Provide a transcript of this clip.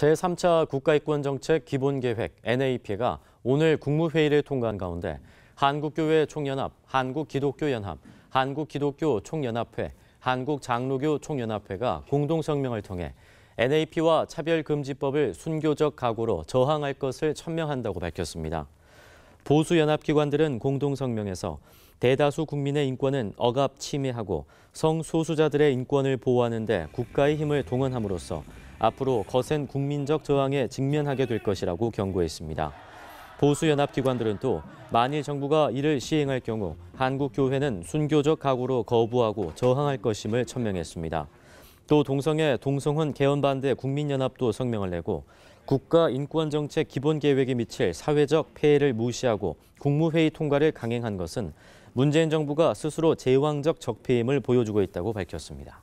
제3차 국가입권 정책 기본계획 NAP가 오늘 국무회의를 통과한 가운데 한국교회 총연합, 한국기독교연합, 한국기독교 총연합회, 한국장로교 총연합회가 공동성명을 통해 NAP와 차별금지법을 순교적 각오로 저항할 것을 천명한다고 밝혔습니다. 보수 연합 기관들은 공동 성명에서 대다수 국민의 인권은 억압 침해하고 성소수자들의 인권을 보호하는 데 국가의 힘을 동원함으로써 앞으로 거센 국민적 저항에 직면하게 될 것이라고 경고했습니다. 보수연합기관들은 또 만일 정부가 이를 시행할 경우 한국교회는 순교적 각오로 거부하고 저항할 것임을 천명했습니다. 또 동성애 동성혼 개헌 반대 국민연합도 성명을 내고 국가 인권 정책 기본 계획에 미칠 사회적 폐해를 무시하고 국무회의 통과를 강행한 것은 문재인 정부가 스스로 제왕적 적폐임을 보여주고 있다고 밝혔습니다.